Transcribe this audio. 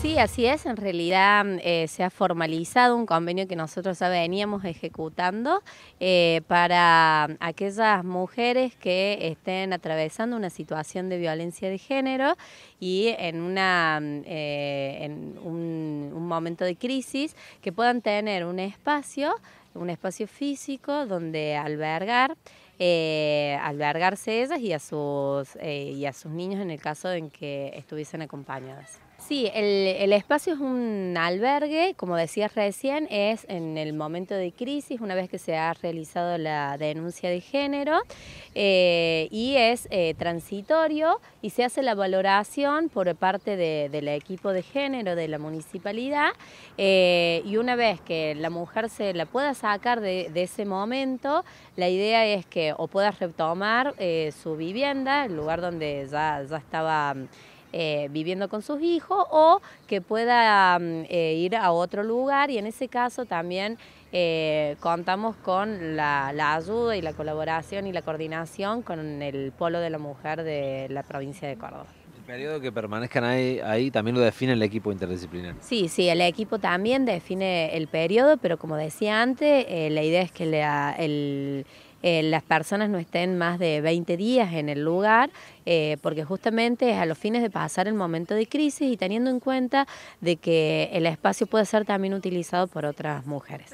Sí, así es. En realidad mm, eh, se ha formalizado un convenio que nosotros ya veníamos ejecutando eh, para mm, aquellas mujeres que estén atravesando una situación de violencia de género y en, una, mm, eh, en un, momento de crisis que puedan tener un espacio, un espacio físico donde albergar albergarse ellas y a sus y a sus niños en el caso en que estuviesen acompañadas. Sí, el, el, espacio es un albergue, como decías recién, es en el momento de crisis, una vez que se ha realizado la denuncia de género, eh, y es eh, transitorio y se hace la valoración por parte de, del equipo de género de la municipalidad, eh, y una vez que la mujer se la pueda sacar de, ese momento, la idea es que o pueda retomar su vivienda, el lugar donde ya, ya estaba eh, viviendo con sus hijos o que pueda mm, eh, ir a otro lugar y en ese caso también eh, contamos con la, ayuda y la colaboración y la coordinación con el Polo de la Mujer de la provincia de Córdoba. El periodo que permanezcan ahí, también lo define el equipo interdisciplinario. Sí, sí, el equipo también define el periodo, pero como decía antes, la idea es que la, el eh, las personas no estén más de 20 días en el lugar, eh, porque justamente es a los fines de pasar el momento de crisis y teniendo en cuenta de que el espacio puede ser también utilizado por otras mujeres.